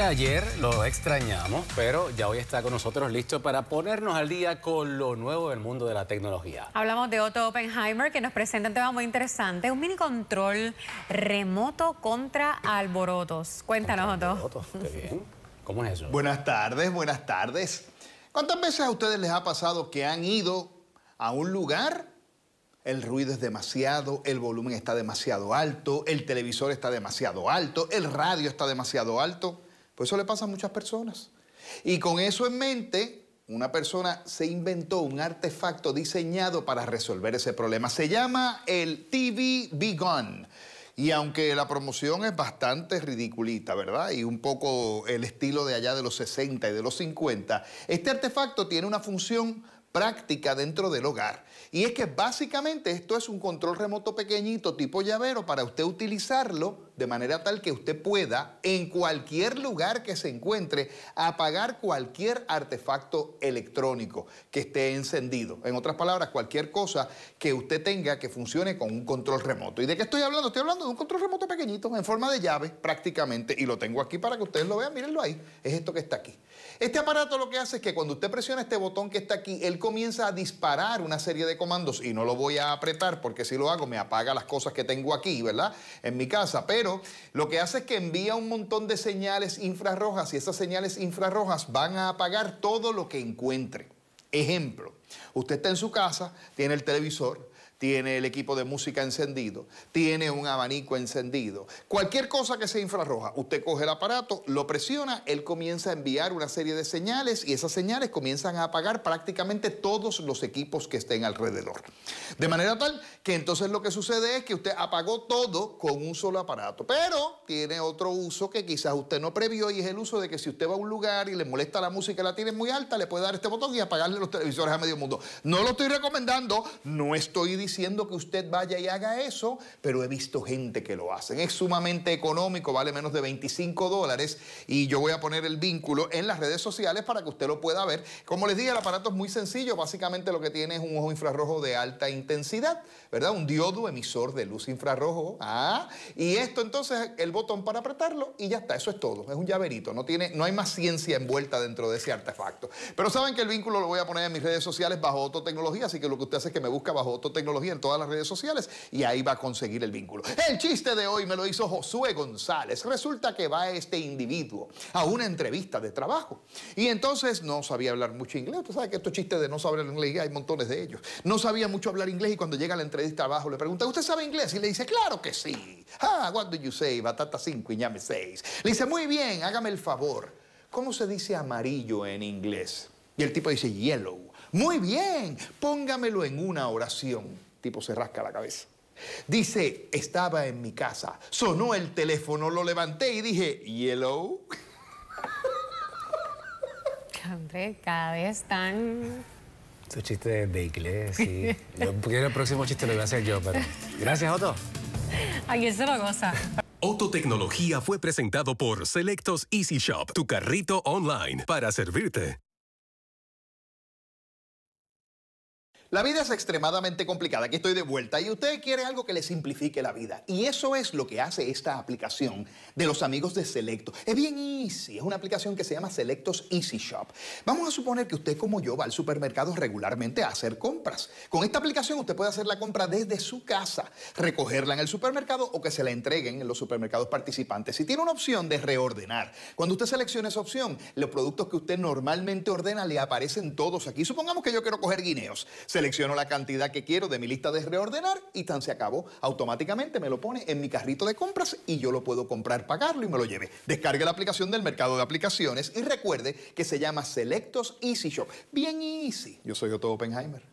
ayer, lo extrañamos, pero ya hoy está con nosotros listo para ponernos al día con lo nuevo del mundo de la tecnología. Hablamos de Otto Oppenheimer, que nos presenta un tema muy interesante, un mini control remoto contra alborotos. Cuéntanos, Otto. ¿Cómo es eso? Buenas tardes, buenas tardes. ¿Cuántas veces a ustedes les ha pasado que han ido a un lugar el ruido es demasiado, el volumen está demasiado alto, el televisor está demasiado alto, el radio está demasiado alto. Pues eso le pasa a muchas personas. Y con eso en mente, una persona se inventó un artefacto diseñado para resolver ese problema. Se llama el TV Be Gone. Y aunque la promoción es bastante ridiculita, ¿verdad? Y un poco el estilo de allá de los 60 y de los 50, este artefacto tiene una función práctica dentro del hogar. Y es que básicamente esto es un control remoto pequeñito tipo llavero para usted utilizarlo de manera tal que usted pueda, en cualquier lugar que se encuentre, apagar cualquier artefacto electrónico que esté encendido. En otras palabras, cualquier cosa que usted tenga que funcione con un control remoto. ¿Y de qué estoy hablando? Estoy hablando de un control remoto pequeñito, en forma de llave prácticamente, y lo tengo aquí para que ustedes lo vean, mírenlo ahí, es esto que está aquí. Este aparato lo que hace es que cuando usted presiona este botón que está aquí, él comienza a disparar una serie de comandos y no lo voy a apretar porque si lo hago me apaga las cosas que tengo aquí, ¿verdad? En mi casa, pero pero lo que hace es que envía un montón de señales infrarrojas y esas señales infrarrojas van a apagar todo lo que encuentre. Ejemplo, usted está en su casa, tiene el televisor, tiene el equipo de música encendido, tiene un abanico encendido. Cualquier cosa que sea infrarroja, usted coge el aparato, lo presiona, él comienza a enviar una serie de señales y esas señales comienzan a apagar prácticamente todos los equipos que estén alrededor. De manera tal que entonces lo que sucede es que usted apagó todo con un solo aparato, pero tiene otro uso que quizás usted no previó y es el uso de que si usted va a un lugar y le molesta la música, la tiene muy alta, le puede dar este botón y apagarle los televisores a medio mundo. No lo estoy recomendando, no estoy diciendo diciendo que usted vaya y haga eso, pero he visto gente que lo hace. Es sumamente económico, vale menos de 25 dólares y yo voy a poner el vínculo en las redes sociales para que usted lo pueda ver. Como les dije, el aparato es muy sencillo, básicamente lo que tiene es un ojo infrarrojo de alta intensidad, ¿verdad? Un diodo emisor de luz infrarrojo. Ah, y esto entonces, el botón para apretarlo y ya está, eso es todo, es un llaverito, no, tiene, no hay más ciencia envuelta dentro de ese artefacto. Pero saben que el vínculo lo voy a poner en mis redes sociales bajo tecnología así que lo que usted hace es que me busca bajo tecnología en todas las redes sociales y ahí va a conseguir el vínculo. El chiste de hoy me lo hizo Josué González. Resulta que va este individuo a una entrevista de trabajo y entonces no sabía hablar mucho inglés. Tú sabes que estos chistes de no saber inglés hay montones de ellos. No sabía mucho hablar inglés y cuando llega a la entrevista de trabajo le pregunta, ¿usted sabe inglés? Y le dice, claro que sí. Ah, what do you say? Batata cinco y llame seis. Le dice, muy bien, hágame el favor. ¿Cómo se dice amarillo en inglés? Y el tipo dice, yellow. Muy bien, póngamelo en una oración tipo se rasca la cabeza. Dice, estaba en mi casa, sonó el teléfono, lo levanté y dije, yellow. Hombre, cada vez tan. Su chiste de inglés, sí. el próximo chiste lo voy a hacer yo, pero... Gracias, Otto. Ay, se lo goza. Otto Tecnología fue presentado por Selectos Easy Shop, tu carrito online para servirte. La vida es extremadamente complicada. Aquí estoy de vuelta y usted quiere algo que le simplifique la vida. Y eso es lo que hace esta aplicación de los amigos de Selecto. Es bien easy. Es una aplicación que se llama Selectos Easy Shop. Vamos a suponer que usted como yo va al supermercado regularmente a hacer compras. Con esta aplicación usted puede hacer la compra desde su casa, recogerla en el supermercado o que se la entreguen en los supermercados participantes. Si tiene una opción de reordenar, cuando usted seleccione esa opción, los productos que usted normalmente ordena le aparecen todos aquí. Supongamos que yo quiero coger guineos selecciono la cantidad que quiero de mi lista de reordenar y tan se acabó. Automáticamente me lo pone en mi carrito de compras y yo lo puedo comprar, pagarlo y me lo lleve. Descargue la aplicación del mercado de aplicaciones y recuerde que se llama Selectos Easy Shop. Bien easy. Yo soy Otto Oppenheimer.